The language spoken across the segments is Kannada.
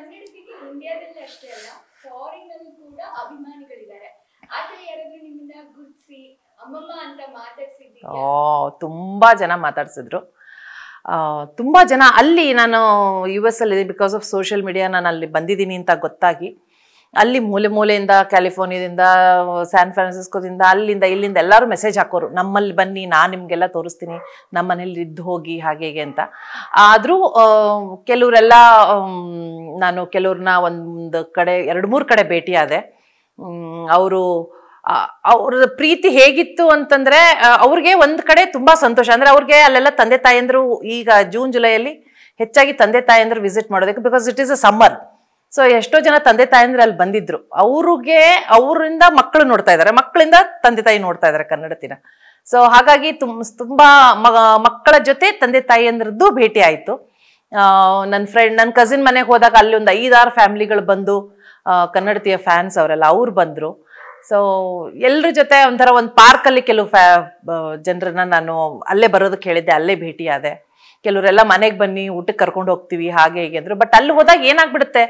ಕನ್ನಡಕ್ಕೆ ಇಂಡಿಯಾದಲ್ಲಿ ಅಷ್ಟೇ ಅಲ್ಲ ಫಾರಿನ್ ಅಲ್ಲಿ ಕೂಡ ಅಭಿಮಾನಿಗಳಿದ್ದಾರೆ ಆದ್ರೆ ಯಾರಾದ್ರೂ ನಿಮ್ಮನ್ನ ಗುರುತಿಸಿ ಅಮ್ಮಮ್ಮ ಅಂತ ಮಾತಾಡ್ಸಿದ್ದೀರಾ ಓ ತುಂಬಾ ಜನ ಮಾತಾಡ್ಸಿದ್ರು ತುಂಬ ಜನ ಅಲ್ಲಿ ನಾನು ಯು ಎಸ್ ಅಲ್ಲಿ ಬಿಕಾಸ್ ಆಫ್ ಸೋಷಿಯಲ್ ಮೀಡಿಯಾ ನಾನು ಅಲ್ಲಿ ಬಂದಿದ್ದೀನಿ ಅಂತ ಗೊತ್ತಾಗಿ ಅಲ್ಲಿ ಮೂಲೆ ಮೂಲೆಯಿಂದ ಕ್ಯಾಲಿಫೋರ್ನಿಯಾದಿಂದ ಸ್ಯಾನ್ ಫ್ರಾನ್ಸಿಸ್ಕೋದಿಂದ ಅಲ್ಲಿಂದ ಇಲ್ಲಿಂದ ಎಲ್ಲರೂ ಮೆಸೇಜ್ ಹಾಕೋರು ನಮ್ಮಲ್ಲಿ ಬನ್ನಿ ನಾನು ನಿಮಗೆಲ್ಲ ತೋರಿಸ್ತೀನಿ ನಮ್ಮ ಮನೇಲಿ ಇದ್ದು ಹೋಗಿ ಹಾಗೆ ಹೇಗೆ ಅಂತ ಆದರೂ ಕೆಲವರೆಲ್ಲ ನಾನು ಕೆಲವ್ರನ್ನ ಒಂದು ಕಡೆ ಎರಡು ಮೂರು ಕಡೆ ಭೇಟಿಯಾದೆ ಅವರು ಅವ್ರ ಪ್ರೀತಿ ಹೇಗಿತ್ತು ಅಂತಂದರೆ ಅವ್ರಿಗೆ ಒಂದು ಕಡೆ ತುಂಬ ಸಂತೋಷ ಅಂದರೆ ಅವ್ರಿಗೆ ಅಲ್ಲೆಲ್ಲ ತಂದೆ ತಾಯಿಯಂದರು ಈಗ ಜೂನ್ ಜುಲೈಯಲ್ಲಿ ಹೆಚ್ಚಾಗಿ ತಂದೆ ತಾಯಿಯಂದರು ವಿಸಿಟ್ ಮಾಡೋದಕ್ಕೆ because it is a summer so ಎಷ್ಟೋ ಜನ ತಂದೆ ತಾಯಿ ಅಂದ್ರೆ ಅಲ್ಲಿ ಬಂದಿದ್ರು ಅವ್ರಿಗೆ ಅವರಿಂದ ಮಕ್ಕಳು ನೋಡ್ತಾ ಇದ್ದಾರೆ ಮಕ್ಕಳಿಂದ ತಂದೆ ತಾಯಿ ನೋಡ್ತಾ ಇದ್ದಾರೆ ಕನ್ನಡತಿನ ಸೊ ಹಾಗಾಗಿ ತುಮ್ ತುಂಬಾ ಮಕ್ಕಳ ಜೊತೆ ತಂದೆ ತಾಯಿಯಂದ್ರದ್ದು ಭೇಟಿ ಆಯಿತು ನನ್ನ ಫ್ರೆಂಡ್ ನನ್ನ ಕಸಿನ್ ಮನೆಗೆ ಹೋದಾಗ ಅಲ್ಲಿ ಒಂದು ಐದಾರು ಫ್ಯಾಮಿಲಿಗಳು ಬಂದು ಕನ್ನಡತಿಯ ಫ್ಯಾನ್ಸ್ ಅವರೆಲ್ಲ ಅವ್ರು ಬಂದರು ಸೊ ಎಲ್ಲರ ಜೊತೆ ಒಂಥರ ಒಂದು ಪಾರ್ಕಲ್ಲಿ ಕೆಲವು ಫ್ಯಾ ಜನರನ್ನ ನಾನು ಅಲ್ಲೇ ಬರೋದಕ್ಕೆ ಹೇಳಿದ್ದೆ ಅಲ್ಲೇ ಭೇಟಿ ಆದೆ ಕೆಲವರೆಲ್ಲ ಮನೆಗೆ ಬನ್ನಿ ಊಟಕ್ಕೆ ಕರ್ಕೊಂಡು ಹೋಗ್ತೀವಿ ಹಾಗೆ ಹೀಗೆ ಅಂದರು ಬಟ್ ಅಲ್ಲಿ ಹೋದಾಗ ಏನಾಗ್ಬಿಡುತ್ತೆ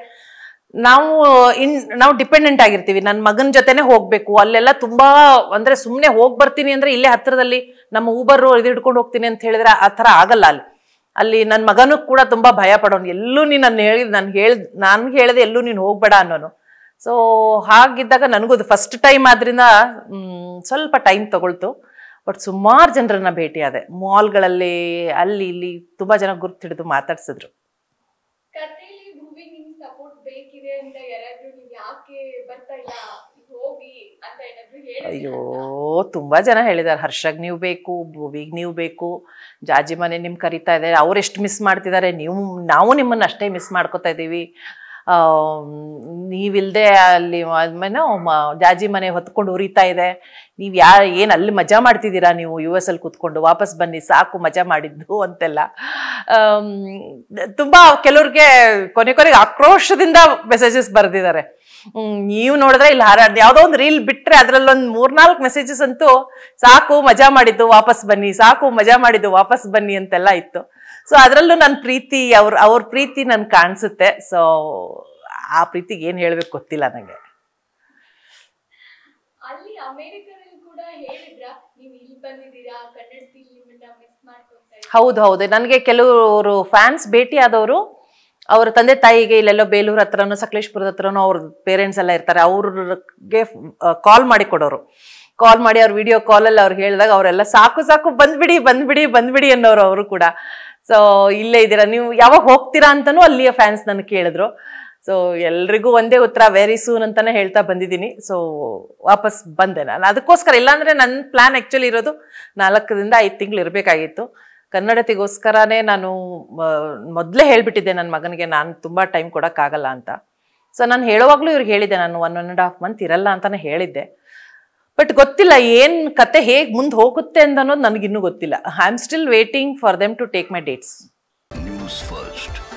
ನಾವು ಇನ್ ನಾವು ಡಿಪೆಂಡೆಂಟ್ ಆಗಿರ್ತೀವಿ ನನ್ನ ಮಗನ ಜೊತೆನೆ ಹೋಗ್ಬೇಕು ಅಲ್ಲೆಲ್ಲ ತುಂಬಾ ಅಂದ್ರೆ ಸುಮ್ಮನೆ ಹೋಗಿ ಬರ್ತೀನಿ ಅಂದ್ರೆ ಇಲ್ಲೇ ಹತ್ತಿರದಲ್ಲಿ ನಮ್ಮ ಊಬರ್ ಇದು ಹಿಡ್ಕೊಂಡು ಹೋಗ್ತೀನಿ ಅಂತ ಹೇಳಿದ್ರೆ ಆ ಥರ ಆಗಲ್ಲ ಅಲ್ಲಿ ಅಲ್ಲಿ ನನ್ನ ಮಗನೂ ಕೂಡ ತುಂಬಾ ಭಯ ಪಡೋನು ಎಲ್ಲೂ ನೀನು ನಾನು ಹೇಳಿದ ನಾನು ಹೇಳ್ ನಾನು ಹೇಳಿದೆ ಎಲ್ಲೂ ನೀನು ಹೋಗ್ಬೇಡ ಅನ್ನೋನು ಸೊ ಹಾಗಿದ್ದಾಗ ನನಗೂ ಅದು ಫಸ್ಟ್ ಟೈಮ್ ಆದ್ರಿಂದ ಸ್ವಲ್ಪ ಟೈಮ್ ತಗೊಳ್ತು ಬಟ್ ಸುಮಾರು ಜನರನ್ನ ಭೇಟಿ ಮಾಲ್ಗಳಲ್ಲಿ ಅಲ್ಲಿ ಇಲ್ಲಿ ತುಂಬ ಜನ ಗುರುತು ಹಿಡಿದು ಮಾತಾಡ್ಸಿದ್ರು ಯಾಕೆ ಬರ್ತಾ ಇಲ್ಲ ಅಯ್ಯೋ ತುಂಬಾ ಜನ ಹೇಳಿದ್ದಾರೆ ಹರ್ಷಗ್ ನೀವು ಬೇಕು ಭೂವಿಗ್ ನೀವು ಬೇಕು ಜಾಜಿ ಮನೆ ನಿಮ್ ಕರಿತಾ ಇದ್ದಾರೆ ಅವ್ರು ಎಷ್ಟು ಮಿಸ್ ಮಾಡ್ತಿದ್ದಾರೆ ನೀವು ನಾವು ನಿಮ್ಮನ್ನ ಅಷ್ಟೇ ಮಿಸ್ ಮಾಡ್ಕೋತಾ ಇದೀವಿ ನೀವಿಲ್ಲದೆ ಅಲ್ಲಿ ಏನೋ ಜಾಜಿ ಮನೆ ಹೊತ್ಕೊಂಡು ಉರಿತಾ ಇದೆ ನೀವು ಯಾ ಏನು ಅಲ್ಲಿ ಮಜಾ ಮಾಡ್ತಿದ್ದೀರಾ ನೀವು ಯು ಎಸ್ ಅಲ್ಲಿ ಕೂತ್ಕೊಂಡು ವಾಪಸ್ ಬನ್ನಿ ಸಾಕು ಮಜಾ ಮಾಡಿದ್ದು ಅಂತೆಲ್ಲ ತುಂಬ ಕೆಲವ್ರಿಗೆ ಕೊನೆ ಕೊನೆಗೆ ಆಕ್ರೋಶದಿಂದ ಮೆಸೇಜಸ್ ಬರೆದಿದ್ದಾರೆ ನೀವು ನೋಡಿದ್ರೆ ಇಲ್ಲಿ ಹಾರಾಡ್ ಯಾವುದೋ ಒಂದು ರೀಲ್ ಬಿಟ್ಟರೆ ಅದರಲ್ಲೊಂದು ಮೂರ್ನಾಲ್ಕು ಮೆಸೇಜಸ್ ಅಂತೂ ಸಾಕು ಮಜಾ ಮಾಡಿದ್ದು ವಾಪಸ್ ಬನ್ನಿ ಸಾಕು ಮಜಾ ಮಾಡಿದ್ದು ವಾಪಸ್ ಬನ್ನಿ ಅಂತೆಲ್ಲ ಇತ್ತು ಸೊ ಅದರಲ್ಲೂ ನನ್ನ ಪ್ರೀತಿ ಅವ್ರ ಅವ್ರ ಪ್ರೀತಿ ನನ್ಗೆ ಕಾಣಿಸುತ್ತೆ ಸೊ ಆ ಪ್ರೀತಿಗೆ ಏನು ಹೇಳ್ಬೇಕು ಗೊತ್ತಿಲ್ಲ ನನಗೆ ಹೌದು ಹೌದು ನನಗೆ ಕೆಲವರು ಫ್ಯಾನ್ಸ್ ಭೇಟಿ ಆದವರು ಅವರ ತಂದೆ ತಾಯಿಗೆ ಇಲ್ಲೆಲ್ಲೋ ಬೇಲೂರು ಹತ್ರನೋ ಸಕಲೇಶ್ಪುರದ ಹತ್ರನೂ ಅವ್ರ ಪೇರೆಂಟ್ಸ್ ಎಲ್ಲ ಇರ್ತಾರೆ ಅವ್ರಿಗೆ ಕಾಲ್ ಮಾಡಿ ಕೊಡೋರು ಕಾಲ್ ಮಾಡಿ ಅವ್ರ ವಿಡಿಯೋ ಕಾಲಲ್ಲಿ ಅವ್ರು ಹೇಳಿದಾಗ ಅವರೆಲ್ಲ ಸಾಕು ಸಾಕು ಬಂದ್ಬಿಡಿ ಬಂದ್ಬಿಡಿ ಬಂದ್ಬಿಡಿ ಅನ್ನೋರು ಅವರು ಕೂಡ ಸೊ ಇಲ್ಲೇ ಇದ್ದೀರಾ ನೀವು ಯಾವಾಗ ಹೋಗ್ತೀರಾ ಅಂತಾನೂ ಅಲ್ಲಿಯ ಫ್ಯಾನ್ಸ್ ನನಗೆ ಕೇಳಿದ್ರು ಸೊ ಎಲ್ರಿಗೂ ಒಂದೇ ಉತ್ತರ ವೆರಿ ಸೂನ್ ಅಂತಾನೆ ಹೇಳ್ತಾ ಬಂದಿದ್ದೀನಿ ಸೊ ವಾಪಸ್ ಬಂದೆ ನಾನು ಅದಕ್ಕೋಸ್ಕರ ಇಲ್ಲಾಂದ್ರೆ ನನ್ನ ಪ್ಲಾನ್ ಆ್ಯಕ್ಚುಲಿ ಇರೋದು ನಾಲ್ಕರಿಂದ ಐದು ತಿಂಗಳು ಇರಬೇಕಾಗಿತ್ತು ಕನ್ನಡತಿಗೋಸ್ಕರನೇ ನಾನು ಮೊದಲೇ ಹೇಳಿಬಿಟ್ಟಿದ್ದೆ ನನ್ನ ಮಗನಿಗೆ ನಾನು ತುಂಬ ಟೈಮ್ ಕೊಡೋಕ್ಕಾಗಲ್ಲ ಅಂತ ಸೊ ನಾನು ಹೇಳುವಾಗಲೂ ಇವ್ರಿಗೆ ಹೇಳಿದ್ದೆ ನಾನು one one and half month ಇರಲ್ಲ ಅಂತಲೇ ಹೇಳಿದ್ದೆ ಬಟ್ ಗೊತ್ತಿಲ್ಲ ಏನ್ ಕತೆ ಹೇಗೆ ಮುಂದೆ ಹೋಗುತ್ತೆ ಅಂತ ಅನ್ನೋದು ನನಗಿನ್ನೂ ಗೊತ್ತಿಲ್ಲ I am still waiting for them to take my dates news first